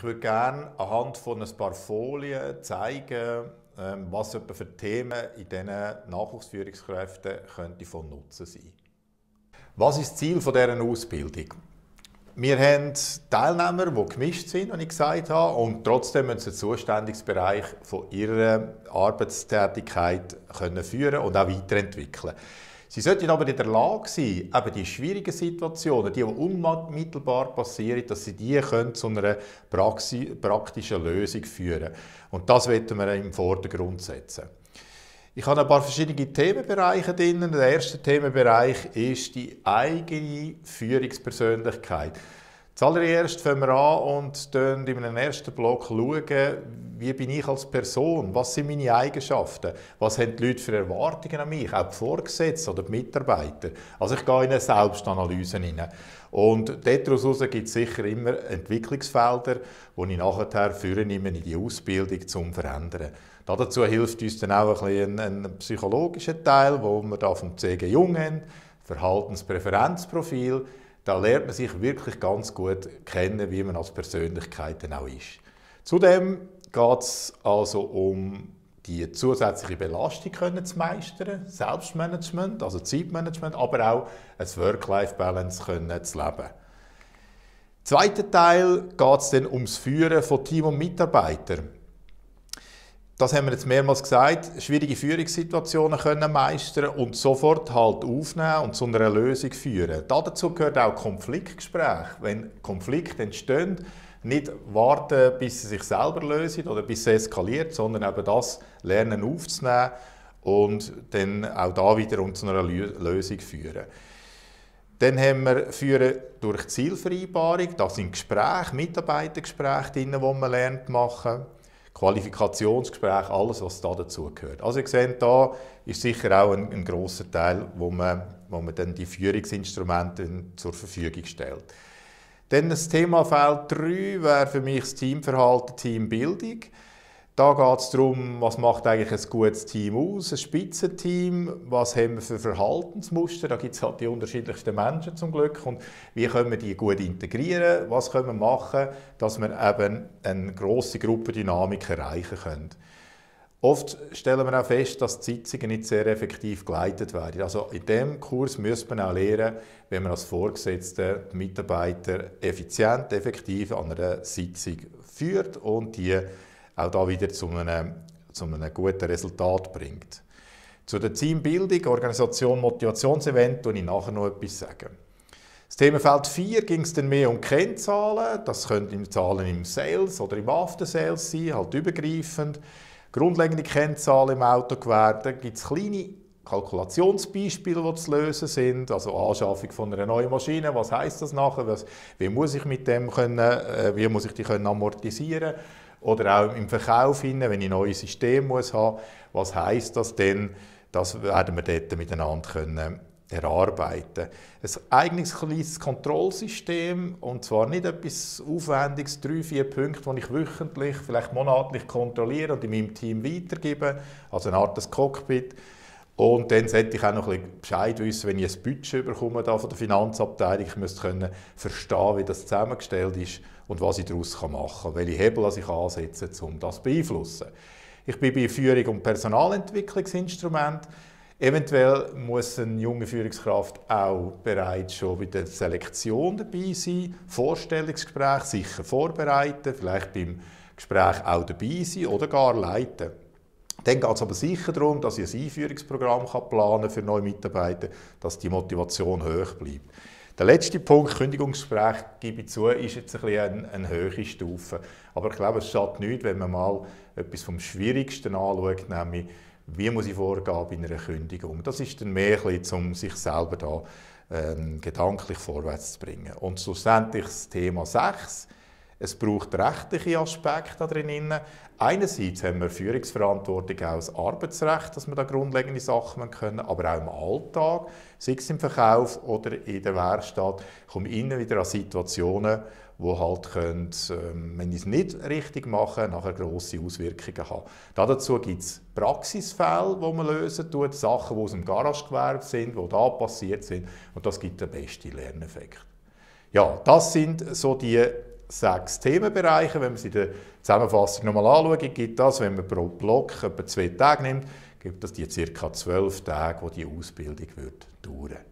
Ich würde gerne anhand von ein paar Folien zeigen, ähm, was etwa für Themen in diesen Nachwuchsführungskräften könnte von Nutzen sein Was ist das Ziel dieser Ausbildung? Wir haben Teilnehmer, die gemischt sind, wie ich gesagt habe, und trotzdem müssen sie den Zuständigungsbereich ihrer Arbeitstätigkeit führen und auch weiterentwickeln können. Sie sollten aber in der Lage sein, eben die schwierigen Situationen, die unmittelbar passieren, dass sie die können zu einer Praxi praktischen Lösung führen Und das wollen wir im Vordergrund setzen. Ich habe ein paar verschiedene Themenbereiche drin. Der erste Themenbereich ist die eigene Führungspersönlichkeit. Zuallererst fangen wir an und schauen in einem ersten Block, schauen, wie bin ich als Person, was sind meine Eigenschaften, was haben die Leute für Erwartungen an mich, auch die Vorgesetzten oder die Mitarbeiter. Also ich gehe in eine Selbstanalyse hinein. Und daraus gibt es sicher immer Entwicklungsfelder, die ich nachher führenehme in die Ausbildung zum Verändern. Dazu hilft uns dann auch ein, ein, ein psychologischer Teil, wo wir da vom CG Jung haben, Verhaltenspräferenzprofil, da lernt man sich wirklich ganz gut kennen, wie man als Persönlichkeit dann auch ist. Zudem geht es also um die zusätzliche Belastung können zu meistern, Selbstmanagement, also Zeitmanagement, aber auch ein Work-Life-Balance können zu leben. Zweiter Teil geht es dann ums Führen von Team und Mitarbeitern das haben wir jetzt mehrmals gesagt, schwierige Führungssituationen können meistern und sofort halt aufnehmen und zu einer Lösung führen. Dazu gehört auch Konfliktgespräch. Wenn Konflikte entstehen, nicht warten, bis sie sich selber lösen oder bis sie eskaliert, sondern eben das lernen aufzunehmen und dann auch da wiederum zu einer Lösung führen. Dann haben wir führen durch Zielvereinbarung, das sind Gespräche, Mitarbeitergespräche, die man lernt machen. Qualifikationsgespräch, alles, was da dazugehört. Also ihr seht, da ist sicher auch ein, ein großer Teil, wo man, wo man dann die Führungsinstrumente zur Verfügung stellt. Dann das Thema Feld 3 wäre für mich das Teamverhalten, Teambildung. Da geht es darum, was macht eigentlich ein gutes Team aus, ein Spitzenteam, was haben wir für Verhaltensmuster, da gibt es halt die unterschiedlichsten Menschen zum Glück und wie können wir die gut integrieren, was können wir machen, dass wir eben eine grosse Gruppendynamik erreichen können. Oft stellen wir auch fest, dass die Sitzungen nicht sehr effektiv geleitet werden. Also in diesem Kurs müsste man auch lernen, wenn man als Vorgesetzter die Mitarbeiter effizient, effektiv an einer Sitzung führt und die auch da wieder zu einem, zu einem guten Resultat bringt. Zu der Teambildung, Organisation, Motivationsevent und ich nachher noch etwas sagen. Das Themenfeld 4 ging es dann mehr um Kennzahlen. Das könnten Zahlen im Sales oder im After Sales sein, halt übergreifend. Grundlegende Kennzahlen im Autogewerbe. gibt es kleine Kalkulationsbeispiele, die zu lösen sind. Also Anschaffung von einer neuen Maschine. Was heißt das nachher? wie muss ich mit dem können, äh, wie muss ich die können amortisieren? oder auch im Verkauf hin, wenn ich ein neues System muss haben, was heißt das denn? Das werden wir dort miteinander können erarbeiten. Ein eigenes kleines Kontrollsystem und zwar nicht etwas Aufwendiges, drei, vier Punkte, die ich wöchentlich, vielleicht monatlich kontrolliere und in meinem Team weitergebe, also eine Art des Cockpit, und dann sollte ich auch noch ein Bescheid wissen, wenn ich ein Budget bekomme da von der Finanzabteilung. Ich müsste können verstehen, wie das zusammengestellt ist und was ich daraus machen kann, welche Hebel ich ansetzen kann, um das zu beeinflussen. Ich bin bei Führung und Personalentwicklungsinstrument. Eventuell muss eine junge Führungskraft auch bereits schon bei der Selektion dabei sein, Vorstellungsgespräch sicher vorbereiten, vielleicht beim Gespräch auch dabei sein oder gar leiten. Dann geht es aber sicher darum, dass ich ein Einführungsprogramm kann planen für neue Mitarbeiter, dass die Motivation hoch bleibt. Der letzte Punkt, Kündigungsgespräch, gebe ich zu, ist jetzt ein bisschen eine, eine höhere Stufe. Aber ich glaube, es schadet nichts, wenn man mal etwas vom Schwierigsten anschaut, nämlich wie muss ich vorgehen bei einer Kündigung. Das ist dann mehr, ein bisschen, um sich selber da ähm, gedanklich vorwärts zu bringen. Und schlussendlich das Thema 6 es braucht rechtliche Aspekte drin. Einerseits haben wir Führungsverantwortung auch als Arbeitsrecht, dass wir da grundlegende Sachen können, aber auch im Alltag, sei es im Verkauf oder in der Werkstatt, kommen immer wieder an Situationen, wo halt können, ähm, wenn ich es nicht richtig mache, nachher grosse Auswirkungen haben. Dazu gibt es Praxisfälle, die man lösen tut, Sachen, die aus dem Garagegewerbe sind, die da passiert sind und das gibt den besten Lerneffekt. Ja, das sind so die sechs Themenbereiche. Wenn man sie in der Zusammenfassung nochmal anschaut, gibt das, wenn man pro Block etwa zwei Tage nimmt, gibt das die ca. zwölf Tage, wo die Ausbildung wird dauern